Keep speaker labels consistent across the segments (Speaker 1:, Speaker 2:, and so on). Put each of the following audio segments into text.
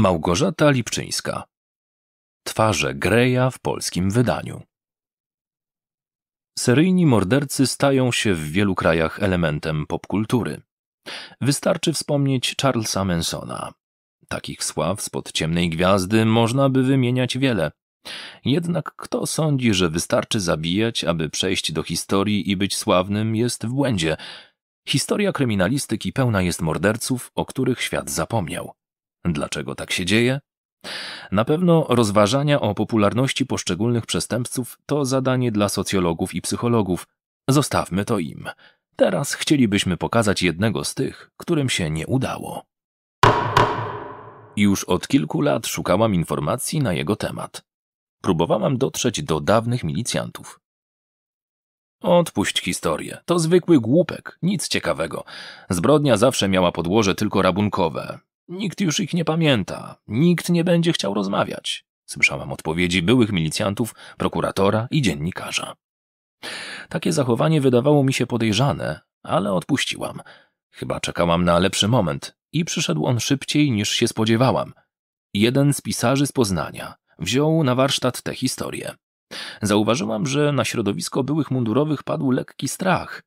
Speaker 1: Małgorzata Lipczyńska. Twarze Greja w polskim wydaniu. Seryjni mordercy stają się w wielu krajach elementem popkultury. Wystarczy wspomnieć Charlesa Mansona. Takich sław spod ciemnej gwiazdy można by wymieniać wiele. Jednak kto sądzi, że wystarczy zabijać, aby przejść do historii i być sławnym, jest w błędzie. Historia kryminalistyki pełna jest morderców, o których świat zapomniał. Dlaczego tak się dzieje? Na pewno rozważania o popularności poszczególnych przestępców to zadanie dla socjologów i psychologów. Zostawmy to im. Teraz chcielibyśmy pokazać jednego z tych, którym się nie udało. Już od kilku lat szukałam informacji na jego temat. Próbowałam dotrzeć do dawnych milicjantów. Odpuść historię. To zwykły głupek, nic ciekawego. Zbrodnia zawsze miała podłoże tylko rabunkowe. Nikt już ich nie pamięta, nikt nie będzie chciał rozmawiać. Słyszałam odpowiedzi byłych milicjantów, prokuratora i dziennikarza. Takie zachowanie wydawało mi się podejrzane, ale odpuściłam. Chyba czekałam na lepszy moment i przyszedł on szybciej niż się spodziewałam. Jeden z pisarzy z Poznania wziął na warsztat tę historię. Zauważyłam, że na środowisko byłych mundurowych padł lekki strach.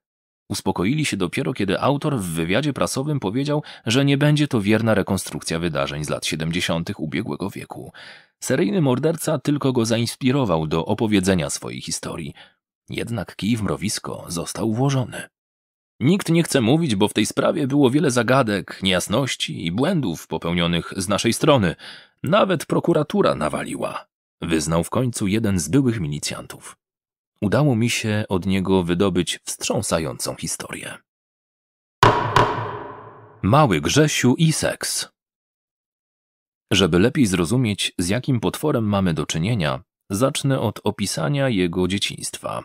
Speaker 1: Uspokoili się dopiero, kiedy autor w wywiadzie prasowym powiedział, że nie będzie to wierna rekonstrukcja wydarzeń z lat 70. ubiegłego wieku. Seryjny morderca tylko go zainspirował do opowiedzenia swojej historii. Jednak kij w mrowisko został włożony. Nikt nie chce mówić, bo w tej sprawie było wiele zagadek, niejasności i błędów popełnionych z naszej strony. Nawet prokuratura nawaliła, wyznał w końcu jeden z byłych milicjantów udało mi się od niego wydobyć wstrząsającą historię. Mały Grzesiu i seks. Żeby lepiej zrozumieć, z jakim potworem mamy do czynienia, zacznę od opisania jego dzieciństwa.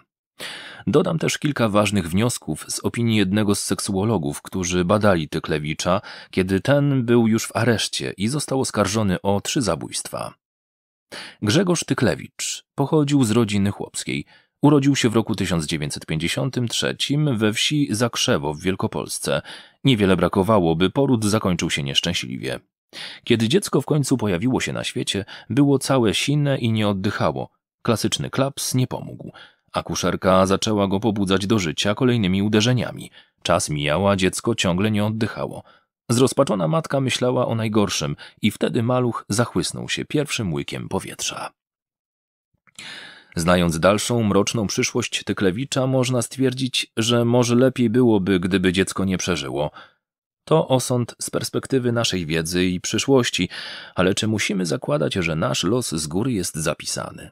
Speaker 1: Dodam też kilka ważnych wniosków z opinii jednego z seksuologów, którzy badali Tyklewicza, kiedy ten był już w areszcie i został oskarżony o trzy zabójstwa. Grzegorz Tyklewicz pochodził z rodziny chłopskiej – Urodził się w roku 1953 we wsi Zakrzewo w Wielkopolsce. Niewiele brakowało, by poród zakończył się nieszczęśliwie. Kiedy dziecko w końcu pojawiło się na świecie, było całe sine i nie oddychało. Klasyczny klaps nie pomógł. Akuszerka zaczęła go pobudzać do życia kolejnymi uderzeniami. Czas mijał, a dziecko ciągle nie oddychało. Zrozpaczona matka myślała o najgorszym i wtedy maluch zachłysnął się pierwszym łykiem powietrza. Znając dalszą mroczną przyszłość Tyklewicza, można stwierdzić, że może lepiej byłoby, gdyby dziecko nie przeżyło. To osąd z perspektywy naszej wiedzy i przyszłości, ale czy musimy zakładać, że nasz los z góry jest zapisany?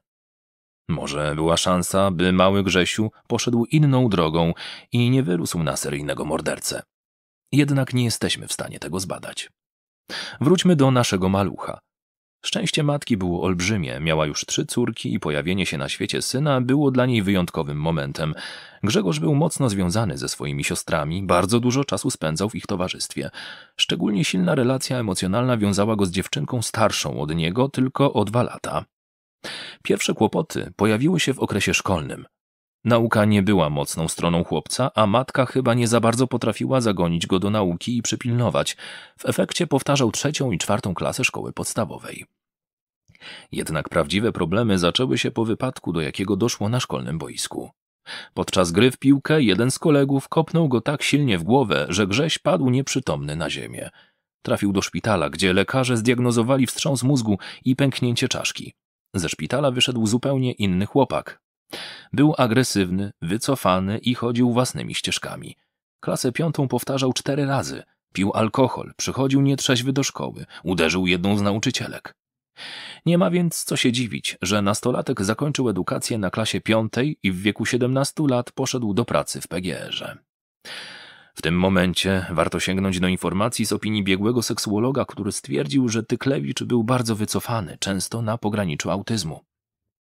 Speaker 1: Może była szansa, by mały Grzesiu poszedł inną drogą i nie wyrósł na seryjnego mordercę. Jednak nie jesteśmy w stanie tego zbadać. Wróćmy do naszego malucha. Szczęście matki było olbrzymie, miała już trzy córki i pojawienie się na świecie syna było dla niej wyjątkowym momentem. Grzegorz był mocno związany ze swoimi siostrami, bardzo dużo czasu spędzał w ich towarzystwie. Szczególnie silna relacja emocjonalna wiązała go z dziewczynką starszą od niego tylko o dwa lata. Pierwsze kłopoty pojawiły się w okresie szkolnym. Nauka nie była mocną stroną chłopca, a matka chyba nie za bardzo potrafiła zagonić go do nauki i przypilnować. W efekcie powtarzał trzecią i czwartą klasę szkoły podstawowej. Jednak prawdziwe problemy zaczęły się po wypadku, do jakiego doszło na szkolnym boisku. Podczas gry w piłkę jeden z kolegów kopnął go tak silnie w głowę, że Grześ padł nieprzytomny na ziemię. Trafił do szpitala, gdzie lekarze zdiagnozowali wstrząs mózgu i pęknięcie czaszki. Ze szpitala wyszedł zupełnie inny chłopak. Był agresywny, wycofany i chodził własnymi ścieżkami. Klasę piątą powtarzał cztery razy. Pił alkohol, przychodził nietrzeźwy do szkoły, uderzył jedną z nauczycielek. Nie ma więc co się dziwić, że nastolatek zakończył edukację na klasie piątej i w wieku 17 lat poszedł do pracy w PGR-ze. W tym momencie warto sięgnąć do informacji z opinii biegłego seksuologa, który stwierdził, że Tyklewicz był bardzo wycofany, często na pograniczu autyzmu.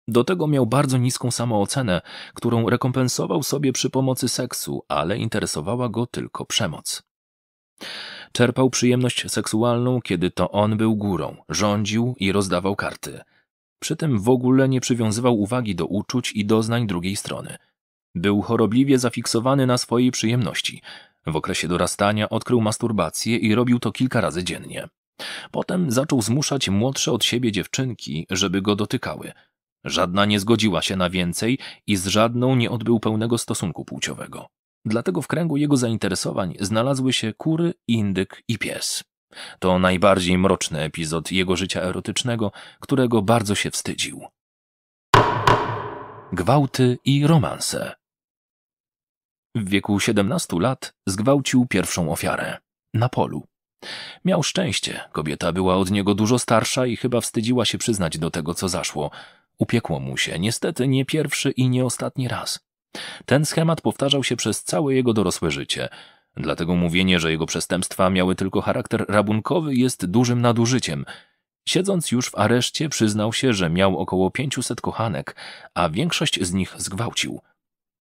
Speaker 1: Do tego miał bardzo niską samoocenę, którą rekompensował sobie przy pomocy seksu, ale interesowała go tylko przemoc. Czerpał przyjemność seksualną, kiedy to on był górą, rządził i rozdawał karty. Przy tym w ogóle nie przywiązywał uwagi do uczuć i doznań drugiej strony. Był chorobliwie zafiksowany na swojej przyjemności. W okresie dorastania odkrył masturbację i robił to kilka razy dziennie. Potem zaczął zmuszać młodsze od siebie dziewczynki, żeby go dotykały. Żadna nie zgodziła się na więcej i z żadną nie odbył pełnego stosunku płciowego. Dlatego w kręgu jego zainteresowań znalazły się kury, indyk i pies. To najbardziej mroczny epizod jego życia erotycznego, którego bardzo się wstydził. Gwałty i romanse. W wieku 17 lat zgwałcił pierwszą ofiarę na polu. Miał szczęście, kobieta była od niego dużo starsza i chyba wstydziła się przyznać do tego, co zaszło. Upiekło mu się, niestety nie pierwszy i nie ostatni raz. Ten schemat powtarzał się przez całe jego dorosłe życie. Dlatego mówienie, że jego przestępstwa miały tylko charakter rabunkowy jest dużym nadużyciem. Siedząc już w areszcie przyznał się, że miał około 500 kochanek, a większość z nich zgwałcił.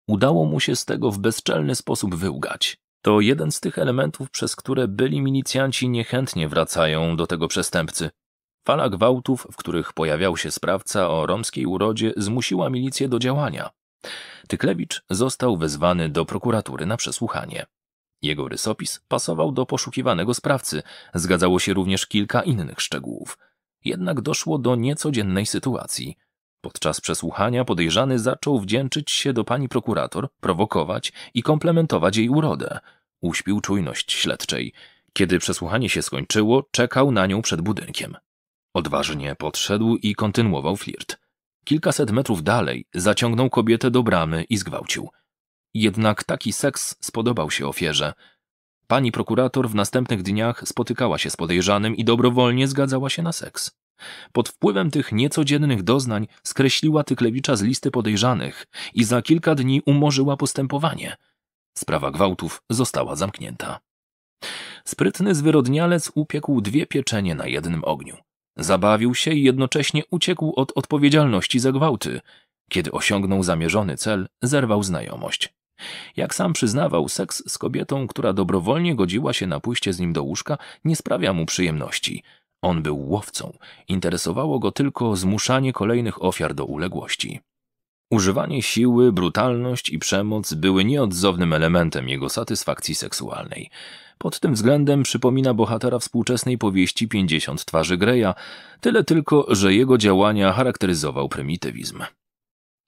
Speaker 1: Udało mu się z tego w bezczelny sposób wyłgać. To jeden z tych elementów, przez które byli milicjanci niechętnie wracają do tego przestępcy. Fala gwałtów, w których pojawiał się sprawca o romskiej urodzie, zmusiła milicję do działania. Tyklewicz został wezwany do prokuratury na przesłuchanie. Jego rysopis pasował do poszukiwanego sprawcy, zgadzało się również kilka innych szczegółów. Jednak doszło do niecodziennej sytuacji. Podczas przesłuchania podejrzany zaczął wdzięczyć się do pani prokurator, prowokować i komplementować jej urodę. Uśpił czujność śledczej. Kiedy przesłuchanie się skończyło, czekał na nią przed budynkiem. Odważnie podszedł i kontynuował flirt. Kilkaset metrów dalej zaciągnął kobietę do bramy i zgwałcił. Jednak taki seks spodobał się ofierze. Pani prokurator w następnych dniach spotykała się z podejrzanym i dobrowolnie zgadzała się na seks. Pod wpływem tych niecodziennych doznań skreśliła Tyklewicza z listy podejrzanych i za kilka dni umorzyła postępowanie. Sprawa gwałtów została zamknięta. Sprytny zwyrodnialec upiekł dwie pieczenie na jednym ogniu. Zabawił się i jednocześnie uciekł od odpowiedzialności za gwałty. Kiedy osiągnął zamierzony cel, zerwał znajomość. Jak sam przyznawał, seks z kobietą, która dobrowolnie godziła się na pójście z nim do łóżka, nie sprawia mu przyjemności. On był łowcą, interesowało go tylko zmuszanie kolejnych ofiar do uległości. Używanie siły, brutalność i przemoc były nieodzownym elementem jego satysfakcji seksualnej. Pod tym względem przypomina bohatera współczesnej powieści 50 twarzy Greya, tyle tylko, że jego działania charakteryzował prymitywizm.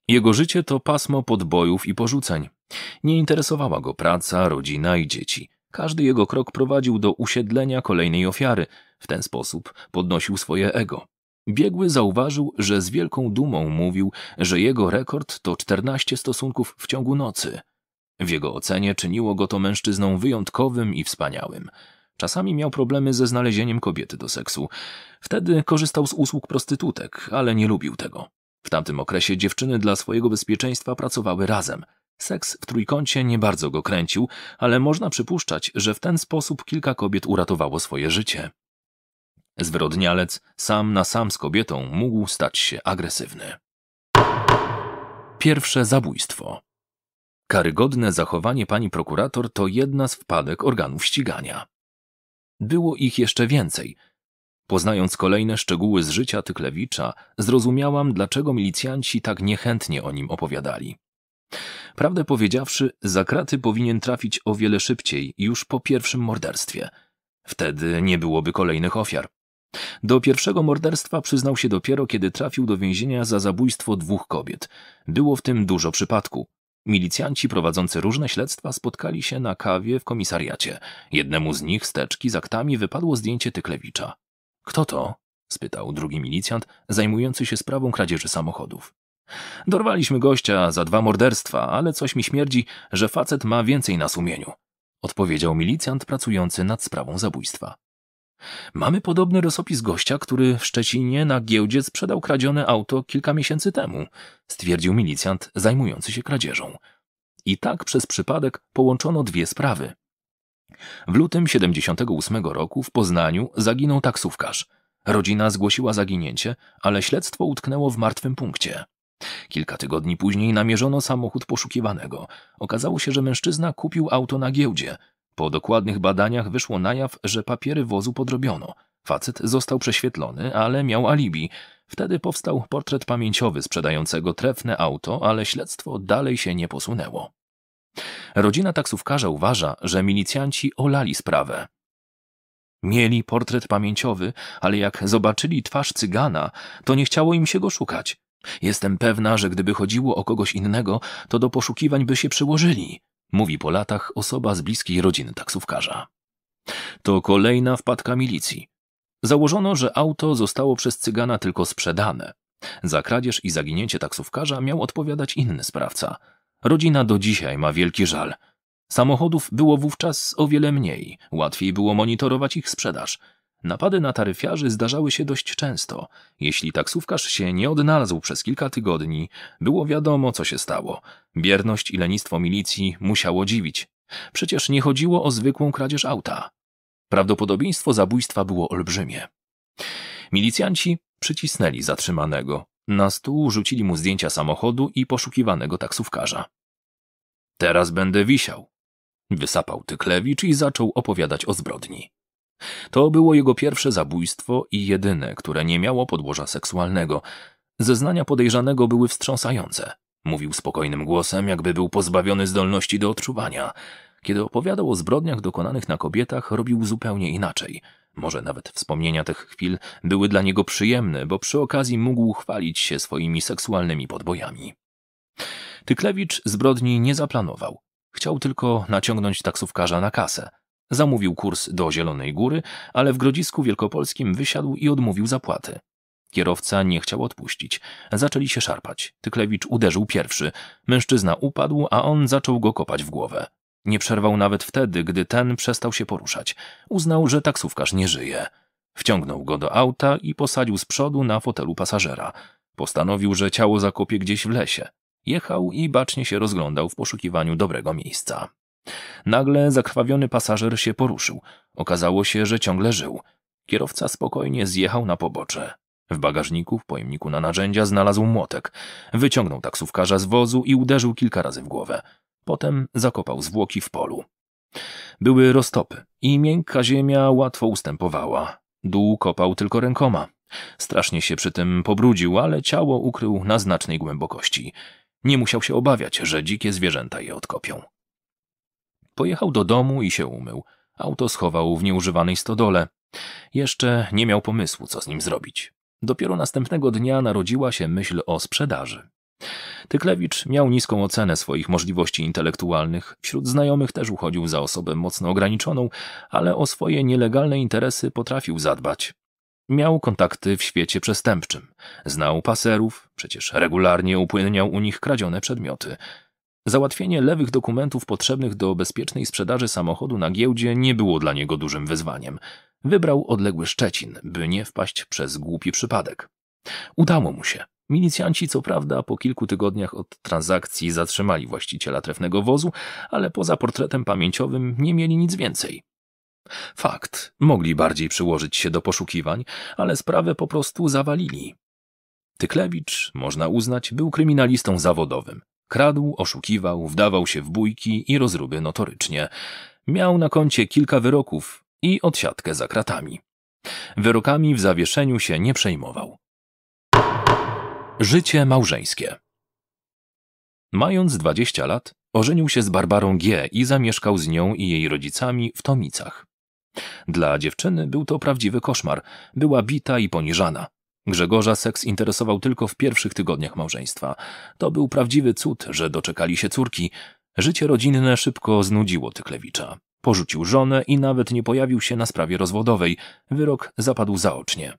Speaker 1: Jego życie to pasmo podbojów i porzuceń. Nie interesowała go praca, rodzina i dzieci. Każdy jego krok prowadził do usiedlenia kolejnej ofiary. W ten sposób podnosił swoje ego. Biegły zauważył, że z wielką dumą mówił, że jego rekord to 14 stosunków w ciągu nocy – w jego ocenie czyniło go to mężczyzną wyjątkowym i wspaniałym. Czasami miał problemy ze znalezieniem kobiety do seksu. Wtedy korzystał z usług prostytutek, ale nie lubił tego. W tamtym okresie dziewczyny dla swojego bezpieczeństwa pracowały razem. Seks w trójkącie nie bardzo go kręcił, ale można przypuszczać, że w ten sposób kilka kobiet uratowało swoje życie. Zwyrodnialec sam na sam z kobietą mógł stać się agresywny. Pierwsze zabójstwo. Karygodne zachowanie pani prokurator to jedna z wpadek organów ścigania. Było ich jeszcze więcej. Poznając kolejne szczegóły z życia Tyklewicza, zrozumiałam, dlaczego milicjanci tak niechętnie o nim opowiadali. Prawdę powiedziawszy, za kraty powinien trafić o wiele szybciej, już po pierwszym morderstwie. Wtedy nie byłoby kolejnych ofiar. Do pierwszego morderstwa przyznał się dopiero, kiedy trafił do więzienia za zabójstwo dwóch kobiet. Było w tym dużo przypadku. Milicjanci prowadzący różne śledztwa spotkali się na kawie w komisariacie. Jednemu z nich z teczki z aktami wypadło zdjęcie Tyklewicza. Kto to? spytał drugi milicjant, zajmujący się sprawą kradzieży samochodów. Dorwaliśmy gościa za dwa morderstwa, ale coś mi śmierdzi, że facet ma więcej na sumieniu, odpowiedział milicjant pracujący nad sprawą zabójstwa. Mamy podobny rysopis gościa, który w Szczecinie na giełdzie sprzedał kradzione auto kilka miesięcy temu, stwierdził milicjant zajmujący się kradzieżą. I tak przez przypadek połączono dwie sprawy. W lutym 78 roku w Poznaniu zaginął taksówkarz. Rodzina zgłosiła zaginięcie, ale śledztwo utknęło w martwym punkcie. Kilka tygodni później namierzono samochód poszukiwanego. Okazało się, że mężczyzna kupił auto na giełdzie, po dokładnych badaniach wyszło na jaw, że papiery wozu podrobiono. Facet został prześwietlony, ale miał alibi. Wtedy powstał portret pamięciowy sprzedającego trefne auto, ale śledztwo dalej się nie posunęło. Rodzina taksówkarza uważa, że milicjanci olali sprawę. Mieli portret pamięciowy, ale jak zobaczyli twarz cygana, to nie chciało im się go szukać. Jestem pewna, że gdyby chodziło o kogoś innego, to do poszukiwań by się przyłożyli. Mówi po latach osoba z bliskiej rodziny taksówkarza. To kolejna wpadka milicji. Założono, że auto zostało przez cygana tylko sprzedane. Za kradzież i zaginięcie taksówkarza miał odpowiadać inny sprawca. Rodzina do dzisiaj ma wielki żal. Samochodów było wówczas o wiele mniej, łatwiej było monitorować ich sprzedaż – Napady na taryfiarzy zdarzały się dość często. Jeśli taksówkarz się nie odnalazł przez kilka tygodni, było wiadomo, co się stało. Bierność i lenistwo milicji musiało dziwić. Przecież nie chodziło o zwykłą kradzież auta. Prawdopodobieństwo zabójstwa było olbrzymie. Milicjanci przycisnęli zatrzymanego. Na stół rzucili mu zdjęcia samochodu i poszukiwanego taksówkarza. Teraz będę wisiał. Wysapał Tyklewicz i zaczął opowiadać o zbrodni. To było jego pierwsze zabójstwo i jedyne, które nie miało podłoża seksualnego. Zeznania podejrzanego były wstrząsające. Mówił spokojnym głosem, jakby był pozbawiony zdolności do odczuwania. Kiedy opowiadał o zbrodniach dokonanych na kobietach, robił zupełnie inaczej. Może nawet wspomnienia tych chwil były dla niego przyjemne, bo przy okazji mógł chwalić się swoimi seksualnymi podbojami. Tyklewicz zbrodni nie zaplanował. Chciał tylko naciągnąć taksówkarza na kasę. Zamówił kurs do Zielonej Góry, ale w Grodzisku Wielkopolskim wysiadł i odmówił zapłaty. Kierowca nie chciał odpuścić. Zaczęli się szarpać. Tyklewicz uderzył pierwszy. Mężczyzna upadł, a on zaczął go kopać w głowę. Nie przerwał nawet wtedy, gdy ten przestał się poruszać. Uznał, że taksówkarz nie żyje. Wciągnął go do auta i posadził z przodu na fotelu pasażera. Postanowił, że ciało zakopie gdzieś w lesie. Jechał i bacznie się rozglądał w poszukiwaniu dobrego miejsca. Nagle zakrwawiony pasażer się poruszył. Okazało się, że ciągle żył. Kierowca spokojnie zjechał na pobocze. W bagażniku, w pojemniku na narzędzia znalazł młotek. Wyciągnął taksówkarza z wozu i uderzył kilka razy w głowę. Potem zakopał zwłoki w polu. Były roztopy i miękka ziemia łatwo ustępowała. Dół kopał tylko rękoma. Strasznie się przy tym pobrudził, ale ciało ukrył na znacznej głębokości. Nie musiał się obawiać, że dzikie zwierzęta je odkopią. Pojechał do domu i się umył. Auto schował w nieużywanej stodole. Jeszcze nie miał pomysłu, co z nim zrobić. Dopiero następnego dnia narodziła się myśl o sprzedaży. Tyklewicz miał niską ocenę swoich możliwości intelektualnych. Wśród znajomych też uchodził za osobę mocno ograniczoną, ale o swoje nielegalne interesy potrafił zadbać. Miał kontakty w świecie przestępczym. Znał paserów, przecież regularnie upłynniał u nich kradzione przedmioty. Załatwienie lewych dokumentów potrzebnych do bezpiecznej sprzedaży samochodu na giełdzie nie było dla niego dużym wyzwaniem. Wybrał odległy Szczecin, by nie wpaść przez głupi przypadek. Udało mu się. Milicjanci, co prawda, po kilku tygodniach od transakcji zatrzymali właściciela trefnego wozu, ale poza portretem pamięciowym nie mieli nic więcej. Fakt, mogli bardziej przyłożyć się do poszukiwań, ale sprawę po prostu zawalili. Tyklewicz, można uznać, był kryminalistą zawodowym. Kradł, oszukiwał, wdawał się w bójki i rozruby notorycznie. Miał na koncie kilka wyroków i odsiadkę za kratami. Wyrokami w zawieszeniu się nie przejmował. Życie małżeńskie Mając 20 lat, ożenił się z Barbarą G i zamieszkał z nią i jej rodzicami w Tomicach. Dla dziewczyny był to prawdziwy koszmar. Była bita i poniżana. Grzegorza seks interesował tylko w pierwszych tygodniach małżeństwa. To był prawdziwy cud, że doczekali się córki. Życie rodzinne szybko znudziło Tyklewicza. Porzucił żonę i nawet nie pojawił się na sprawie rozwodowej. Wyrok zapadł zaocznie.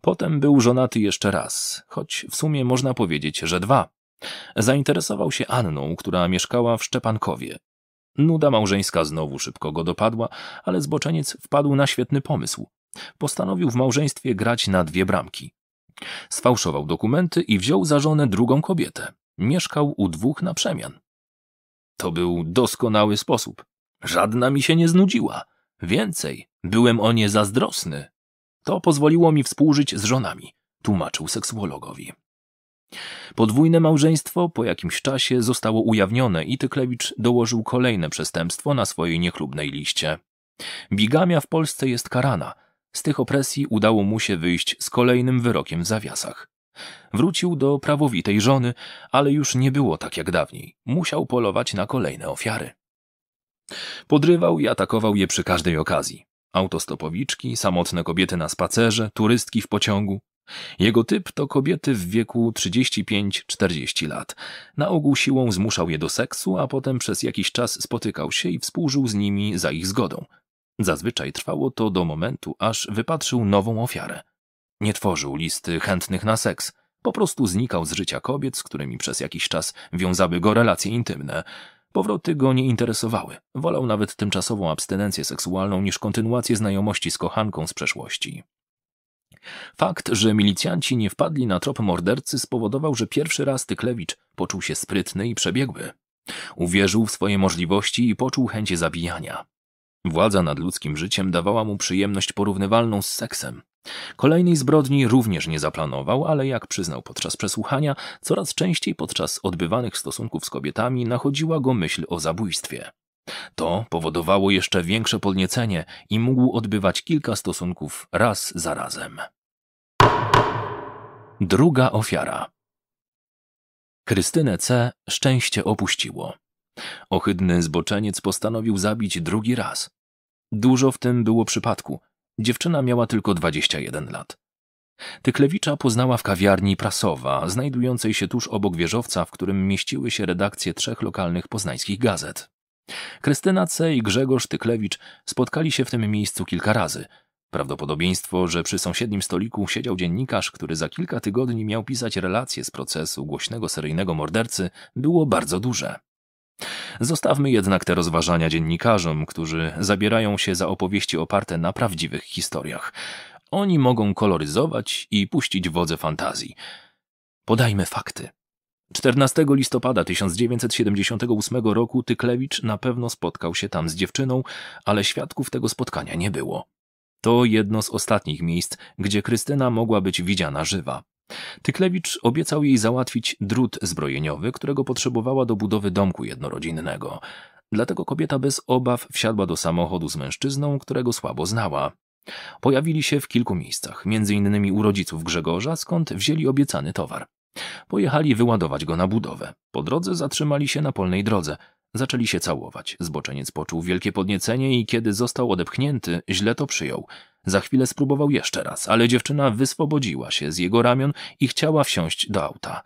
Speaker 1: Potem był żonaty jeszcze raz, choć w sumie można powiedzieć, że dwa. Zainteresował się Anną, która mieszkała w Szczepankowie. Nuda małżeńska znowu szybko go dopadła, ale zboczeniec wpadł na świetny pomysł. Postanowił w małżeństwie grać na dwie bramki. Sfałszował dokumenty i wziął za żonę drugą kobietę. Mieszkał u dwóch na przemian. To był doskonały sposób. Żadna mi się nie znudziła. Więcej, byłem o nie zazdrosny. To pozwoliło mi współżyć z żonami, tłumaczył seksuologowi. Podwójne małżeństwo po jakimś czasie zostało ujawnione i Tyklewicz dołożył kolejne przestępstwo na swojej niechlubnej liście. Bigamia w Polsce jest karana, z tych opresji udało mu się wyjść z kolejnym wyrokiem w zawiasach. Wrócił do prawowitej żony, ale już nie było tak jak dawniej. Musiał polować na kolejne ofiary. Podrywał i atakował je przy każdej okazji. Autostopowiczki, samotne kobiety na spacerze, turystki w pociągu. Jego typ to kobiety w wieku 35-40 lat. Na ogół siłą zmuszał je do seksu, a potem przez jakiś czas spotykał się i współżył z nimi za ich zgodą. Zazwyczaj trwało to do momentu, aż wypatrzył nową ofiarę. Nie tworzył listy chętnych na seks, po prostu znikał z życia kobiet, z którymi przez jakiś czas wiązały go relacje intymne. Powroty go nie interesowały. Wolał nawet tymczasową abstynencję seksualną niż kontynuację znajomości z kochanką z przeszłości. Fakt, że milicjanci nie wpadli na trop mordercy spowodował, że pierwszy raz Tyklewicz poczuł się sprytny i przebiegły. Uwierzył w swoje możliwości i poczuł chęć zabijania. Władza nad ludzkim życiem dawała mu przyjemność porównywalną z seksem. Kolejnej zbrodni również nie zaplanował, ale jak przyznał podczas przesłuchania, coraz częściej podczas odbywanych stosunków z kobietami nachodziła go myśl o zabójstwie. To powodowało jeszcze większe podniecenie i mógł odbywać kilka stosunków raz za razem. Druga ofiara. Krystynę C. szczęście opuściło. Ohydny zboczeniec postanowił zabić drugi raz. Dużo w tym było przypadku. Dziewczyna miała tylko 21 lat. Tyklewicza poznała w kawiarni Prasowa, znajdującej się tuż obok wieżowca, w którym mieściły się redakcje trzech lokalnych poznańskich gazet. Krystyna C. i Grzegorz Tyklewicz spotkali się w tym miejscu kilka razy. Prawdopodobieństwo, że przy sąsiednim stoliku siedział dziennikarz, który za kilka tygodni miał pisać relacje z procesu głośnego seryjnego mordercy, było bardzo duże. Zostawmy jednak te rozważania dziennikarzom, którzy zabierają się za opowieści oparte na prawdziwych historiach. Oni mogą koloryzować i puścić wodze fantazji. Podajmy fakty. 14 listopada 1978 roku Tyklewicz na pewno spotkał się tam z dziewczyną, ale świadków tego spotkania nie było. To jedno z ostatnich miejsc, gdzie Krystyna mogła być widziana żywa. Tyklewicz obiecał jej załatwić drut zbrojeniowy, którego potrzebowała do budowy domku jednorodzinnego. Dlatego kobieta bez obaw wsiadła do samochodu z mężczyzną, którego słabo znała. Pojawili się w kilku miejscach, m.in. u rodziców Grzegorza, skąd wzięli obiecany towar. Pojechali wyładować go na budowę. Po drodze zatrzymali się na polnej drodze. Zaczęli się całować. Zboczeniec poczuł wielkie podniecenie i kiedy został odepchnięty, źle to przyjął. Za chwilę spróbował jeszcze raz, ale dziewczyna wyswobodziła się z jego ramion i chciała wsiąść do auta.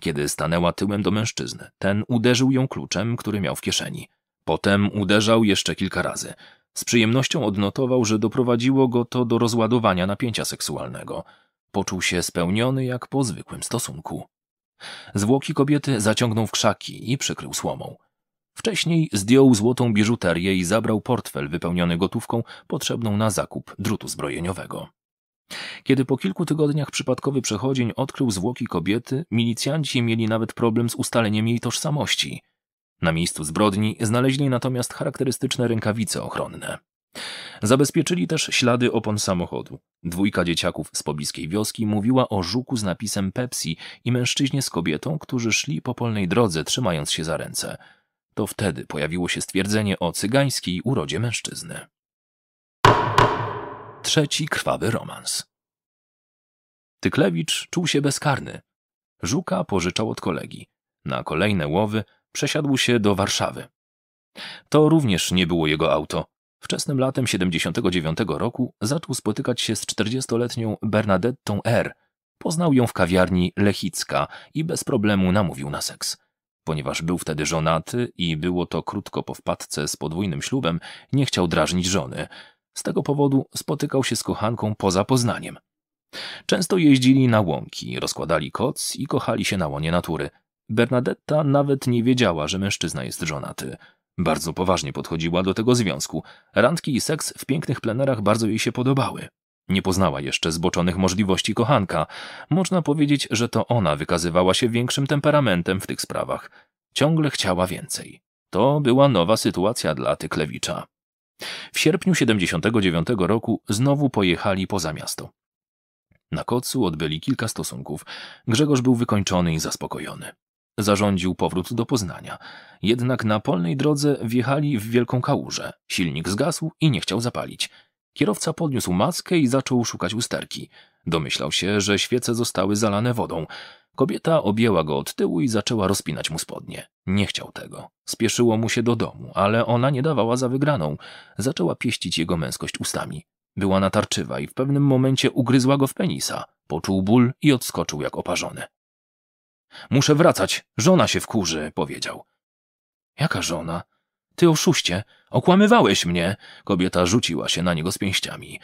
Speaker 1: Kiedy stanęła tyłem do mężczyzny, ten uderzył ją kluczem, który miał w kieszeni. Potem uderzał jeszcze kilka razy. Z przyjemnością odnotował, że doprowadziło go to do rozładowania napięcia seksualnego. Poczuł się spełniony jak po zwykłym stosunku. Zwłoki kobiety zaciągnął w krzaki i przykrył słomą. Wcześniej zdjął złotą biżuterię i zabrał portfel wypełniony gotówką potrzebną na zakup drutu zbrojeniowego. Kiedy po kilku tygodniach przypadkowy przechodzień odkrył zwłoki kobiety, milicjanci mieli nawet problem z ustaleniem jej tożsamości. Na miejscu zbrodni znaleźli natomiast charakterystyczne rękawice ochronne. Zabezpieczyli też ślady opon samochodu. Dwójka dzieciaków z pobliskiej wioski mówiła o żuku z napisem Pepsi i mężczyźnie z kobietą, którzy szli po polnej drodze, trzymając się za ręce. To wtedy pojawiło się stwierdzenie o cygańskiej urodzie mężczyzny. Trzeci krwawy romans. Tyklewicz czuł się bezkarny. Żuka pożyczał od kolegi. Na kolejne łowy przesiadł się do Warszawy. To również nie było jego auto. Wczesnym latem 79 roku zaczął spotykać się z 40-letnią Bernadettą R. Poznał ją w kawiarni Lechicka i bez problemu namówił na seks. Ponieważ był wtedy żonaty i było to krótko po wpadce z podwójnym ślubem, nie chciał drażnić żony. Z tego powodu spotykał się z kochanką poza Poznaniem. Często jeździli na łąki, rozkładali koc i kochali się na łonie natury. Bernadetta nawet nie wiedziała, że mężczyzna jest żonaty. Bardzo poważnie podchodziła do tego związku. Randki i seks w pięknych plenerach bardzo jej się podobały. Nie poznała jeszcze zboczonych możliwości kochanka. Można powiedzieć, że to ona wykazywała się większym temperamentem w tych sprawach. Ciągle chciała więcej. To była nowa sytuacja dla Tyklewicza. W sierpniu 79 roku znowu pojechali poza miasto. Na kocu odbyli kilka stosunków. Grzegorz był wykończony i zaspokojony. Zarządził powrót do Poznania. Jednak na polnej drodze wjechali w wielką kałużę. Silnik zgasł i nie chciał zapalić. Kierowca podniósł maskę i zaczął szukać usterki. Domyślał się, że świece zostały zalane wodą. Kobieta objęła go od tyłu i zaczęła rozpinać mu spodnie. Nie chciał tego. Spieszyło mu się do domu, ale ona nie dawała za wygraną. Zaczęła pieścić jego męskość ustami. Była natarczywa i w pewnym momencie ugryzła go w penisa. Poczuł ból i odskoczył jak oparzony. Muszę wracać, żona się wkurzy, powiedział. Jaka żona? Ty oszuście, okłamywałeś mnie! Kobieta rzuciła się na niego z pięściami.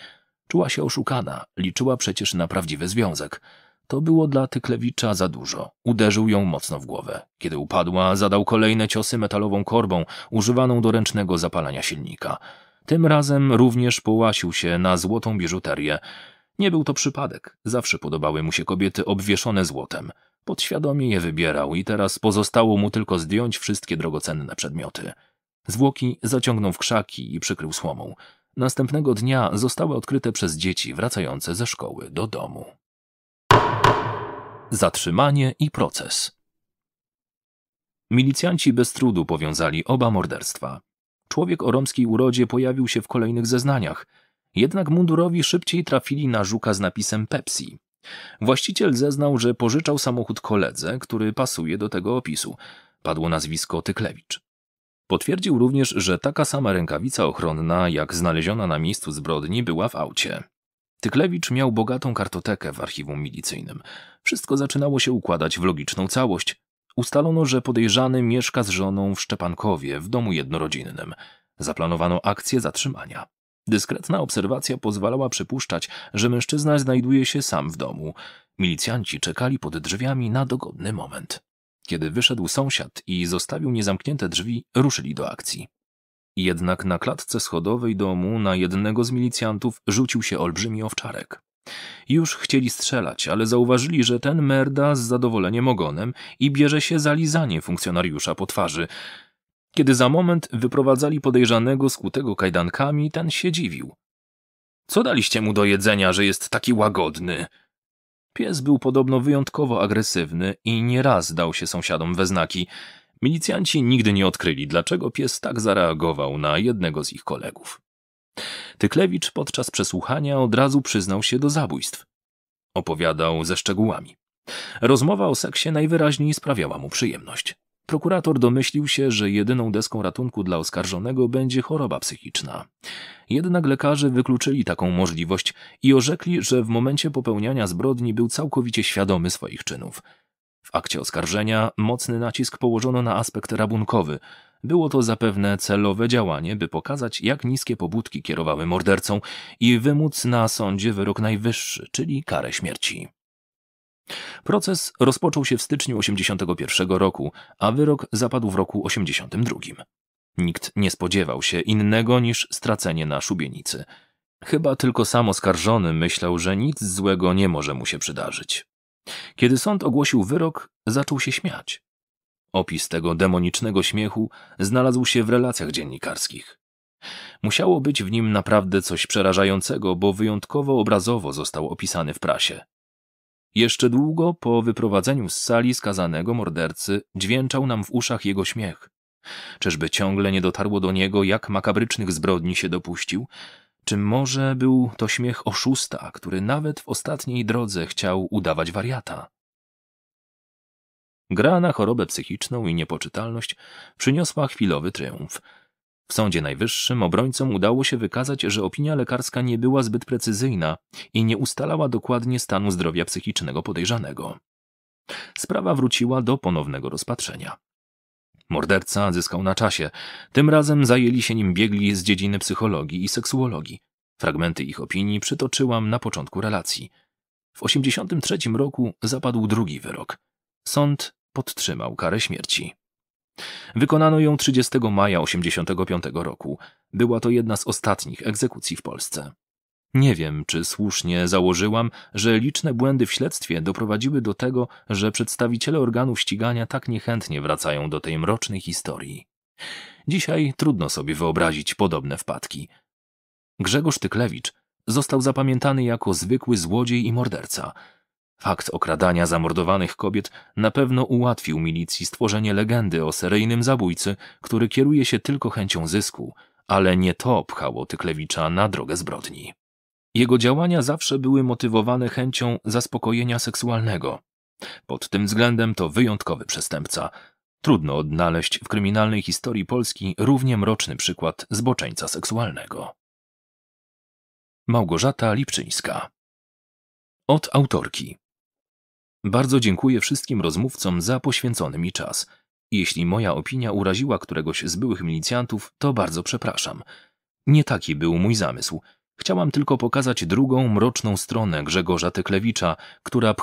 Speaker 1: Czuła się oszukana, liczyła przecież na prawdziwy związek. To było dla Tyklewicza za dużo. Uderzył ją mocno w głowę. Kiedy upadła, zadał kolejne ciosy metalową korbą, używaną do ręcznego zapalania silnika. Tym razem również połasił się na złotą biżuterię. Nie był to przypadek. Zawsze podobały mu się kobiety obwieszone złotem. Podświadomie je wybierał i teraz pozostało mu tylko zdjąć wszystkie drogocenne przedmioty. Zwłoki zaciągnął w krzaki i przykrył słomą. Następnego dnia zostały odkryte przez dzieci wracające ze szkoły do domu. Zatrzymanie i proces. Milicjanci bez trudu powiązali oba morderstwa. Człowiek o romskiej urodzie pojawił się w kolejnych zeznaniach, jednak mundurowi szybciej trafili na żuka z napisem Pepsi. Właściciel zeznał, że pożyczał samochód koledze, który pasuje do tego opisu. Padło nazwisko Tyklewicz. Potwierdził również, że taka sama rękawica ochronna, jak znaleziona na miejscu zbrodni, była w aucie. Tyklewicz miał bogatą kartotekę w archiwum milicyjnym. Wszystko zaczynało się układać w logiczną całość. Ustalono, że podejrzany mieszka z żoną w Szczepankowie, w domu jednorodzinnym. Zaplanowano akcję zatrzymania. Dyskretna obserwacja pozwalała przypuszczać, że mężczyzna znajduje się sam w domu. Milicjanci czekali pod drzwiami na dogodny moment. Kiedy wyszedł sąsiad i zostawił niezamknięte drzwi, ruszyli do akcji. Jednak na klatce schodowej domu na jednego z milicjantów rzucił się olbrzymi owczarek. Już chcieli strzelać, ale zauważyli, że ten merda z zadowoleniem ogonem i bierze się za lizanie funkcjonariusza po twarzy. Kiedy za moment wyprowadzali podejrzanego skutego kajdankami, ten się dziwił. Co daliście mu do jedzenia, że jest taki łagodny? Pies był podobno wyjątkowo agresywny i nieraz dał się sąsiadom we znaki. Milicjanci nigdy nie odkryli, dlaczego pies tak zareagował na jednego z ich kolegów. Tyklewicz podczas przesłuchania od razu przyznał się do zabójstw. Opowiadał ze szczegółami. Rozmowa o seksie najwyraźniej sprawiała mu przyjemność. Prokurator domyślił się, że jedyną deską ratunku dla oskarżonego będzie choroba psychiczna. Jednak lekarze wykluczyli taką możliwość i orzekli, że w momencie popełniania zbrodni był całkowicie świadomy swoich czynów. W akcie oskarżenia mocny nacisk położono na aspekt rabunkowy. Było to zapewne celowe działanie, by pokazać, jak niskie pobudki kierowały mordercą i wymóc na sądzie wyrok najwyższy, czyli karę śmierci. Proces rozpoczął się w styczniu 1981 roku, a wyrok zapadł w roku 1982. Nikt nie spodziewał się innego niż stracenie na szubienicy. Chyba tylko sam oskarżony myślał, że nic złego nie może mu się przydarzyć. Kiedy sąd ogłosił wyrok, zaczął się śmiać. Opis tego demonicznego śmiechu znalazł się w relacjach dziennikarskich. Musiało być w nim naprawdę coś przerażającego, bo wyjątkowo obrazowo został opisany w prasie. Jeszcze długo po wyprowadzeniu z sali skazanego mordercy dźwięczał nam w uszach jego śmiech. Czyżby ciągle nie dotarło do niego, jak makabrycznych zbrodni się dopuścił? Czy może był to śmiech oszusta, który nawet w ostatniej drodze chciał udawać wariata? Gra na chorobę psychiczną i niepoczytalność przyniosła chwilowy triumf. W Sądzie Najwyższym obrońcom udało się wykazać, że opinia lekarska nie była zbyt precyzyjna i nie ustalała dokładnie stanu zdrowia psychicznego podejrzanego. Sprawa wróciła do ponownego rozpatrzenia. Morderca zyskał na czasie. Tym razem zajęli się nim biegli z dziedziny psychologii i seksuologii. Fragmenty ich opinii przytoczyłam na początku relacji. W 1983 roku zapadł drugi wyrok. Sąd podtrzymał karę śmierci. Wykonano ją 30 maja 1985 roku. Była to jedna z ostatnich egzekucji w Polsce. Nie wiem, czy słusznie założyłam, że liczne błędy w śledztwie doprowadziły do tego, że przedstawiciele organów ścigania tak niechętnie wracają do tej mrocznej historii. Dzisiaj trudno sobie wyobrazić podobne wpadki. Grzegorz Tyklewicz został zapamiętany jako zwykły złodziej i morderca – Fakt okradania zamordowanych kobiet na pewno ułatwił milicji stworzenie legendy o seryjnym zabójcy, który kieruje się tylko chęcią zysku, ale nie to pchało Tyklewicza na drogę zbrodni. Jego działania zawsze były motywowane chęcią zaspokojenia seksualnego. Pod tym względem to wyjątkowy przestępca. Trudno odnaleźć w kryminalnej historii Polski równie mroczny przykład zboczeńca seksualnego. Małgorzata Lipczyńska od autorki bardzo dziękuję wszystkim rozmówcom za poświęcony mi czas. Jeśli moja opinia uraziła któregoś z byłych milicjantów, to bardzo przepraszam. Nie taki był mój zamysł. Chciałam tylko pokazać drugą mroczną stronę Grzegorza Teklewicza, która